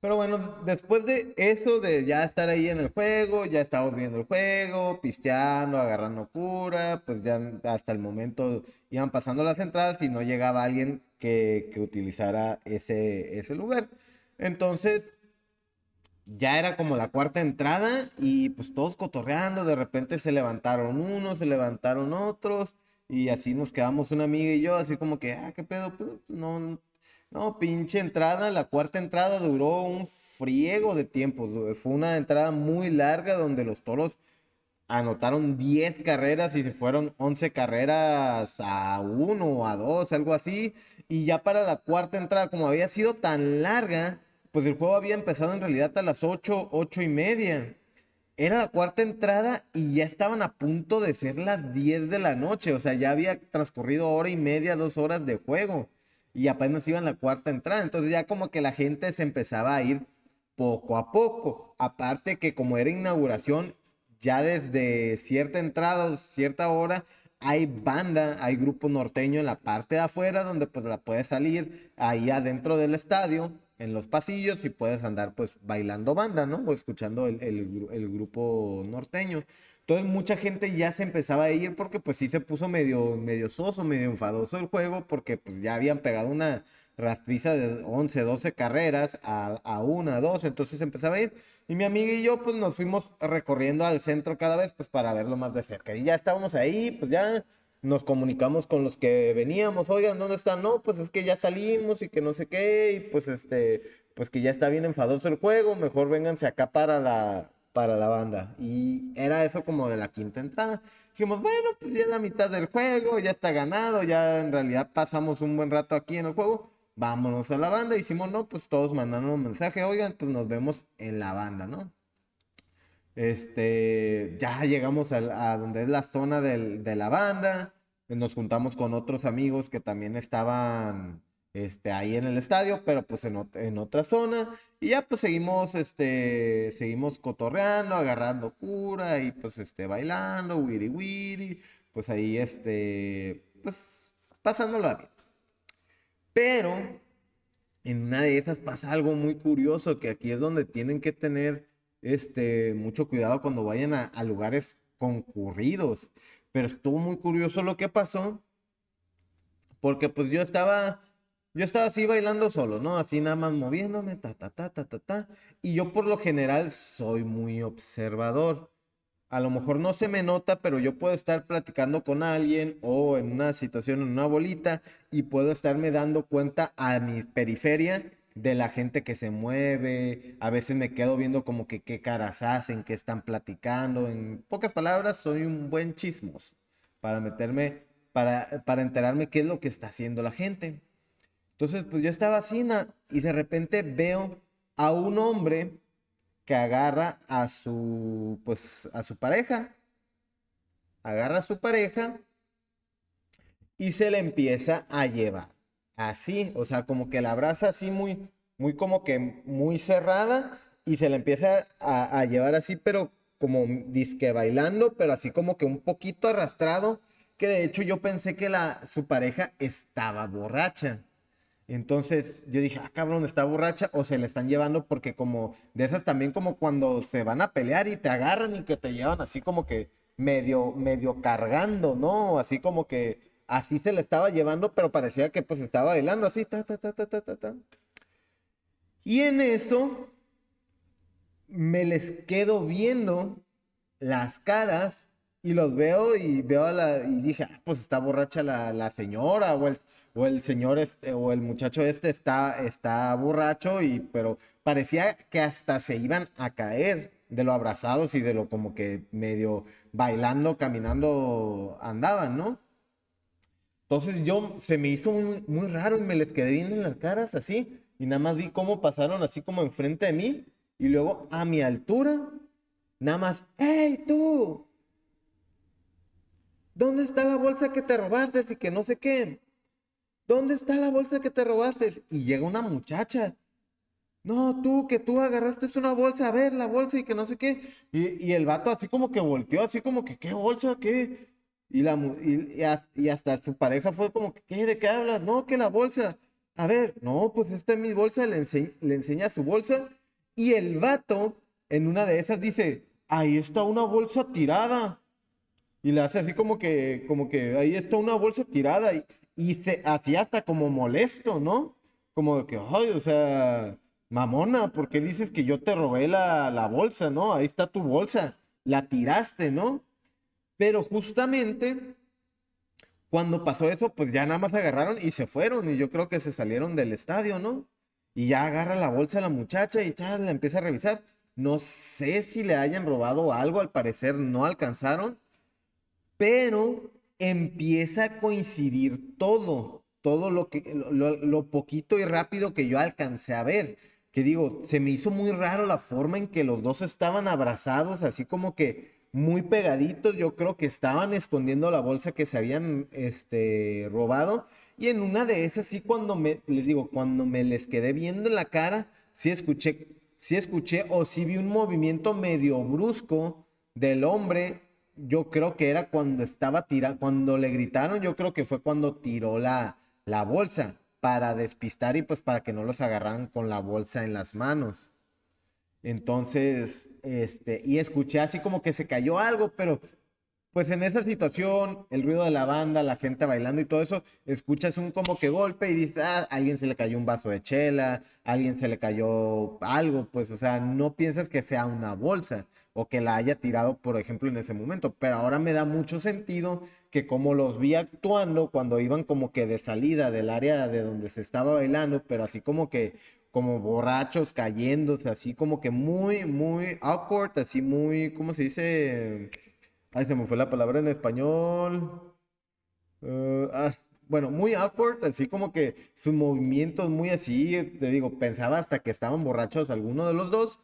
Pero bueno, después de eso, de ya estar ahí en el juego, ya estábamos viendo el juego, pisteando, agarrando cura, pues ya hasta el momento iban pasando las entradas y no llegaba alguien que, utilizara ese, ese lugar. Entonces, ya era como la cuarta entrada y pues todos cotorreando, de repente se levantaron unos, se levantaron otros. Y así nos quedamos una amiga y yo, así como que, ah, qué pedo, pues no, no, pinche entrada, la cuarta entrada duró un friego de tiempo. Fue una entrada muy larga donde los toros anotaron 10 carreras y se fueron 11 carreras a 1 o a 2, algo así. Y ya para la cuarta entrada, como había sido tan larga, pues el juego había empezado en realidad a las 8, 8 y media. Era la cuarta entrada y ya estaban a punto de ser las 10 de la noche. O sea, ya había transcurrido hora y media, dos horas de juego y apenas iban la cuarta entrada. Entonces ya como que la gente se empezaba a ir poco a poco. Aparte que como era inauguración, ya desde cierta entrada cierta hora hay banda, hay grupo norteño en la parte de afuera donde pues la puede salir ahí adentro del estadio en los pasillos y puedes andar pues bailando banda, ¿no? O escuchando el, el, grupo norteño. Entonces mucha gente ya se empezaba a ir porque pues sí se puso medio, medio soso, medio enfadoso el juego porque pues ya habían pegado una rastriza de 11, 12 carreras a, a una, dos, entonces se empezaba a ir. Y mi amiga y yo pues nos fuimos recorriendo al centro cada vez pues para verlo más de cerca. Y ya estábamos ahí, pues ya nos comunicamos con los que veníamos, oigan, ¿dónde están? No, pues es que ya salimos y que no sé qué, y pues este, pues que ya está bien enfadoso el juego, mejor vénganse acá para la, para la banda. Y era eso como de la quinta entrada. Dijimos, bueno, pues ya es la mitad del juego, ya está ganado, ya en realidad pasamos un buen rato aquí en el juego, vámonos a la banda. Hicimos, no, pues todos mandaron un mensaje, oigan, pues nos vemos en la banda, ¿no? Este, ya llegamos a, donde es la zona de la banda, nos juntamos con otros amigos que también estaban este, ahí en el estadio, pero pues en, otra zona. Y ya pues seguimos, este, seguimos cotorreando, agarrando cura y pues este, bailando, wiri wiri, pues ahí este, pues pasándolo bien. Pero en una de esas pasa algo muy curioso que aquí es donde tienen que tener este, mucho cuidado cuando vayan a, lugares concurridos. Pero estuvo muy curioso lo que pasó, porque pues yo estaba, yo estaba así bailando solo, ¿no? Así nada más moviéndome, ta, ta, ta, ta, ta, ta. Y yo por lo general soy muy observador. A lo mejor no se me nota, pero yo puedo estar platicando con alguien o en una situación, en una bolita, y puedo estarme dando cuenta a mi periferia de la gente que se mueve, a veces me quedo viendo como que qué caras hacen, qué están platicando, en pocas palabras soy un buen chismos para meterme, para, para enterarme qué es lo que está haciendo la gente. Entonces, pues yo estaba así y de repente veo a un hombre que agarra a su, pues, a su pareja, agarra a su pareja y se le empieza a llevar así, o sea, como que la abraza así muy, muy como que muy cerrada y se la empieza a, llevar así, pero como disque bailando, pero así como que un poquito arrastrado, que de hecho yo pensé que la, su pareja estaba borracha. Entonces yo dije, ah, cabrón, está borracha o se la están llevando porque como de esas también como cuando se van a pelear y te agarran y que te llevan así como que medio, medio cargando, ¿no? Así como que así se la estaba llevando, pero parecía que pues estaba bailando así, ta, ta, ta, ta, ta, ta, Y en eso me les quedo viendo las caras y los veo y veo a la, y dije, ah, pues está borracha la, señora o el, o el señor este, o el muchacho este está, está borracho y, pero parecía que hasta se iban a caer de lo abrazados y de lo como que medio bailando, caminando andaban, ¿no? Entonces yo se me hizo muy, raro y me les quedé viendo en las caras así y nada más vi cómo pasaron así como enfrente de mí y luego a mi altura, nada más, ¡Hey tú! ¿Dónde está la bolsa que te robaste y que no sé qué? ¿Dónde está la bolsa que te robaste? Y llega una muchacha. No, tú, que tú agarraste una bolsa, a ver, la bolsa y que no sé qué. Y, y el vato así como que volteó, así como que, ¿qué bolsa? ¿Qué? Y, la, y, hasta su pareja fue como, ¿qué, ¿de qué hablas? No, que la bolsa. A ver, no, pues esta es mi bolsa, le, le enseña su bolsa. Y el vato, en una de esas, dice, ahí está una bolsa tirada. Y le hace así como que, como que ahí está una bolsa tirada. Y, y se hacía hasta como molesto, ¿no? Como que, ay, o sea, mamona, ¿por qué dices que yo te robé la, la bolsa, no? Ahí está tu bolsa, la tiraste, ¿no? Pero justamente cuando pasó eso, pues ya nada más agarraron y se fueron. Y yo creo que se salieron del estadio, ¿no? Y ya agarra la bolsa a la muchacha y ya la empieza a revisar. No sé si le hayan robado algo, al parecer no alcanzaron. Pero empieza a coincidir todo, todo lo, que, lo, lo poquito y rápido que yo alcancé a ver que digo, se me hizo muy raro la forma en que los dos estaban abrazados, así como que muy pegaditos, yo creo que estaban escondiendo la bolsa que se habían este, robado. Y en una de esas, sí, cuando me, les digo, cuando me les quedé viendo en la cara, sí escuché, sí escuché o sí vi un movimiento medio brusco del hombre. Yo creo que era cuando estaba tirando, cuando le gritaron, yo creo que fue cuando tiró la, la bolsa para despistar y pues para que no los agarraran con la bolsa en las manos. Entonces, este, y escuché así como que se cayó algo, pero pues en esa situación, el ruido de la banda, la gente bailando y todo eso, escuchas un como que golpe y dices, ah, alguien se le cayó un vaso de chela, alguien se le cayó algo, pues, o sea, no piensas que sea una bolsa o que la haya tirado, por ejemplo, en ese momento. Pero ahora me da mucho sentido que como los vi actuando cuando iban como que de salida del área de donde se estaba bailando, pero así como que como borrachos cayéndose, así como que muy, muy awkward, así muy, ¿cómo se dice? Ay, se me fue la palabra en español. Eh, ah, bueno, muy awkward, así como que sus movimientos muy así, eh, te digo, pensaba hasta que estaban borrachos alguno de los dos,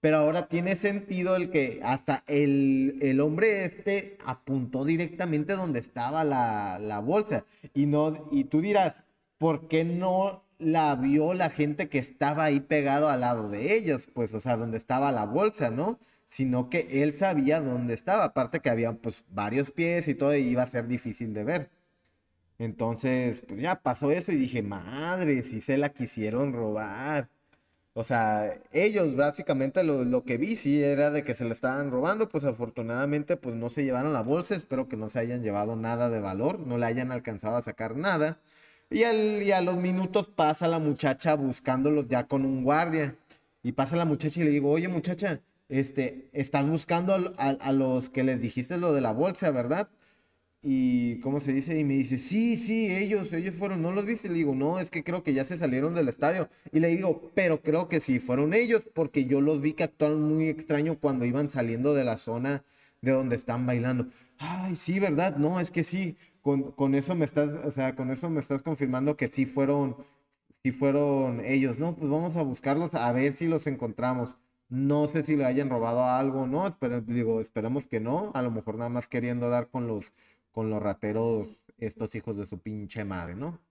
pero ahora tiene sentido el que hasta el, hombre este apuntó directamente donde estaba la, la bolsa y, no, y tú dirás, ¿por qué no la vio la gente que estaba ahí pegado al lado de ellos? Pues, o sea, donde estaba la bolsa, ¿no? Sino que él sabía dónde estaba, aparte que había pues varios pies y todo, y iba a ser difícil de ver. Entonces, pues ya pasó eso y dije, madre, si se la quisieron robar. O sea, ellos básicamente lo, que vi sí era de que se la estaban robando, pues afortunadamente pues no se llevaron la bolsa, espero que no se hayan llevado nada de valor, no le hayan alcanzado a sacar nada. Y, a los minutos pasa la muchacha buscándolos ya con un guardia. Y pasa la muchacha y le digo, oye muchacha, este, estás buscando a, los que les dijiste lo de la bolsa, ¿verdad? Y, ¿cómo se dice? Y me dice, sí, sí, ellos, ellos fueron, ¿no los viste? le digo, no, es que creo que ya se salieron del estadio. Y le digo, pero creo que sí, fueron ellos, porque yo los vi que actuaron muy extraño cuando iban saliendo de la zona de donde están bailando. Ay, sí, ¿verdad? No, es que sí con, eso me estás, o sea, con eso me estás confirmando que sí fueron, sí fueron ellos, ¿no? Pues vamos a buscarlos a ver si los encontramos. No sé si le hayan robado algo, ¿no? digo, esperemos que no. A lo mejor nada más queriendo dar con los, con los rateros, estos hijos de su pinche madre, ¿no?